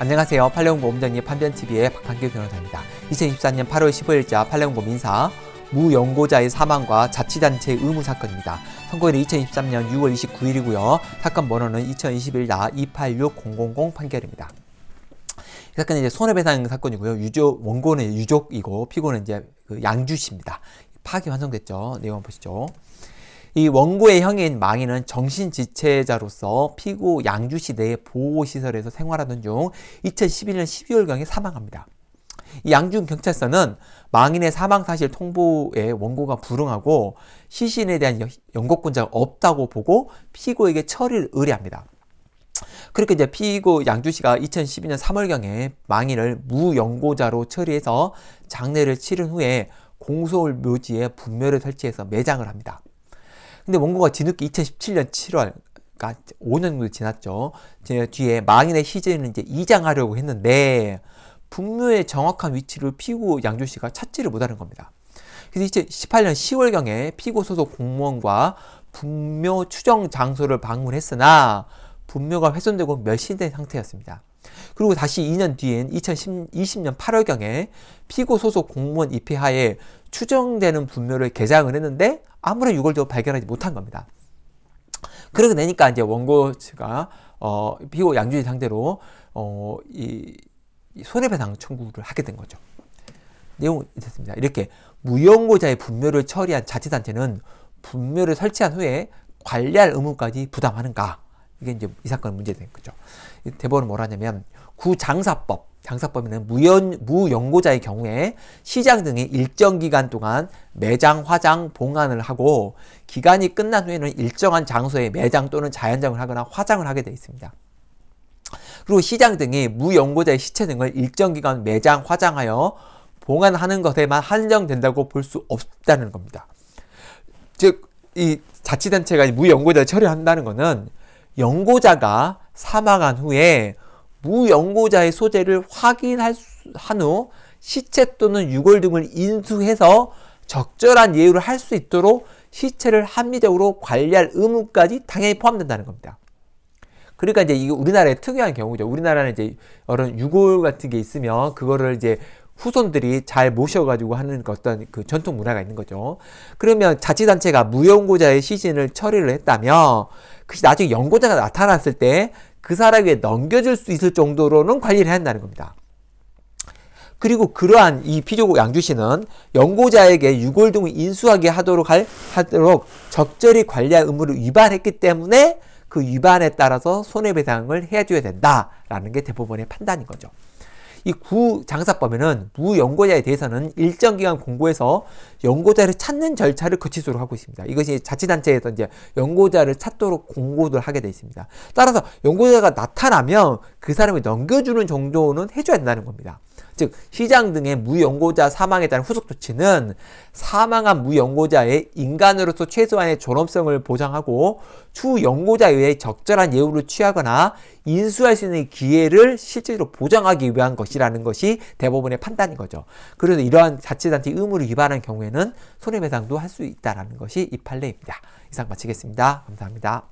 안녕하세요. 팔레옹보험 장님 판변TV의 박한길 변호사입니다. 2024년 8월 15일자 팔레옹보험 인사 무연고자의 사망과 자치단체의 무 사건입니다. 선고일은 2023년 6월 29일이고요. 사건 번호는 2021-286000 판결입니다. 이 사건은 이제 손해배상 사건이고요. 유족 원고는 유족이고 피고는 이제 그 양주씨입니다. 파기 환송됐죠. 내용 보시죠. 이 원고의 형인 망인은 정신지체자로서 피고 양주시 내의 보호시설에서 생활하던 중 2011년 12월경에 사망합니다. 이양주 경찰서는 망인의 사망 사실 통보에 원고가 불응하고 시신에 대한 연고권자가 없다고 보고 피고에게 처리를 의뢰합니다. 그렇게 이제 피고 양주 시가 2012년 3월경에 망인을 무연고자로 처리해서 장례를 치른 후에 공소월 묘지에 분묘를 설치해서 매장을 합니다. 근데 원고가 뒤늦게 2017년 7월 그러니까 5년 정도 지났죠. 제 뒤에 망인의 시즌을 이제 이장하려고 했는데 북묘의 정확한 위치를 피고 양조씨가 찾지를 못하는 겁니다. 그래서 2018년 10월경에 피고 소속 공무원과 북묘 추정 장소를 방문했으나 분묘가 훼손되고 멸시된 상태였습니다. 그리고 다시 2년 뒤인 2020년 8월경에 피고 소속 공무원 입회하에 추정되는 분묘를 개장을 했는데 아무런 유골도 발견하지 못한 겁니다. 그러고 내니까 이제 원고가 어, 피고 양주인 상대로 어, 이, 손해배상 청구를 하게 된 거죠. 내용이 됐습니다. 이렇게 무연고자의 분묘를 처리한 자치단체는 분묘를 설치한 후에 관리할 의무까지 부담하는가? 이게 이제 이 사건 문제된 거죠. 대법원은 뭐라냐면 구장사법, 장사법에는 무연, 무연고자의 경우에 시장 등의 일정 기간 동안 매장, 화장, 봉안을 하고 기간이 끝난 후에는 일정한 장소에 매장 또는 자연장을 하거나 화장을 하게 되어 있습니다. 그리고 시장 등이 무연고자의 시체 등을 일정 기간 매장, 화장하여 봉안하는 것에만 한정된다고 볼 수 없다는 겁니다. 즉, 이 자치단체가 무연고자를 처리한다는 것은 연고자가 사망한 후에 무연고자의 소재를 확인한 후 시체 또는 유골 등을 인수해서 적절한 예우를 할 수 있도록 시체를 합리적으로 관리할 의무까지 당연히 포함된다는 겁니다. 그러니까 이제 이게 우리나라의 특이한 경우죠. 우리나라는 이제 이런 유골 같은 게 있으면 그거를 이제 후손들이 잘 모셔가지고 하는 그 어떤 그 전통 문화가 있는 거죠. 그러면 자치단체가 무연고자의 시신을 처리를 했다면 그것 나중에 연고자가 나타났을 때 그 사람에게 넘겨줄 수 있을 정도로는 관리를 해야 한다는 겁니다. 그리고 그러한 이피조 양주시는 연고자에게 유골 등을 인수하게 하도록 할, 하도록 적절히 관리할 의무를 위반했기 때문에 그 위반에 따라서 손해배상을 해줘야 된다라는 게 대법원의 판단인 거죠. 이 구장사법에는 무연고자에 대해서는 일정 기간 공고해서 연고자를 찾는 절차를 거치도록 하고 있습니다. 이것이 자치단체에서 이제 연고자를 찾도록 공고를 하게 되어 있습니다. 따라서 연고자가 나타나면 그 사람이 넘겨주는 정도는 해줘야 된다는 겁니다. 즉 시장 등의 무연고자 사망에 따른 후속 조치는 사망한 무연고자의 인간으로서 최소한의 존엄성을 보장하고 추후 연고자에 의해 적절한 예우를 취하거나 인수할 수 있는 기회를 실제로 보장하기 위한 것이라는 것이 대법원의 판단인 거죠. 그래서 이러한 자치단체 의무를 위반한 경우에는 손해배상도 할 수 있다는 것이 이 판례입니다. 이상 마치겠습니다. 감사합니다.